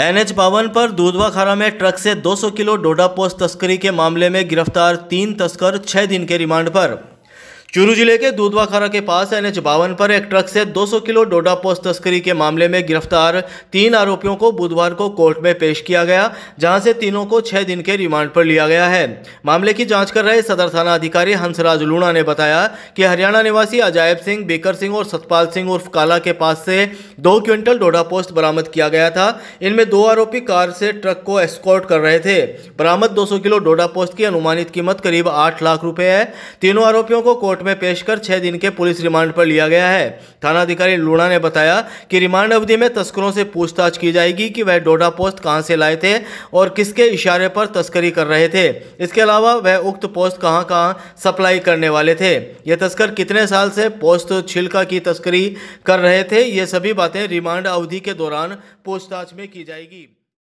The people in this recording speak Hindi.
एनएच बावन पर दूधवाखारा में ट्रक से 200 किलो डोडा पोस्ट तस्करी के मामले में गिरफ्तार तीन तस्कर छह दिन के रिमांड पर चूरू जिले के दूधवाखारा के पास एन एच बावन पर एक ट्रक से 200 किलो डोडा पोस्ट तस्करी के मामले में गिरफ्तार तीन आरोपियों को बुधवार को कोर्ट में पेश किया गया जहां से तीनों को छह दिन के रिमांड पर लिया गया है मामले की जांच कर रहे सदर थाना अधिकारी हंसराज लूणा ने बताया कि हरियाणा निवासी अजायब सिंह बेकर सिंह और सतपाल सिंह उर्फ काला के पास से दो क्विंटल डोडा पोस्ट बरामद किया गया था इनमें दो आरोपी कार से ट्रक को एस्कॉर्ट कर रहे थे बरामद दो किलो डोडा पोस्ट की अनुमानित कीमत करीब आठ लाख रुपये है तीनों आरोपियों को कोर्ट में पेश कर छह दिन के पुलिस रिमांड पर लिया गया है थानाधिकारी लूणा ने बताया कि रिमांड अवधि में तस्करों से पूछताछ की जाएगी कि वह डोडा पोस्ट कहाँ से लाए थे और किसके इशारे पर तस्करी कर रहे थे इसके अलावा वह उक्त पोस्ट कहाँ कहाँ सप्लाई करने वाले थे ये तस्कर कितने साल से पोस्ट छिलका की तस्करी कर रहे थे ये सभी बातें रिमांड अवधि के दौरान पूछताछ में की जाएगी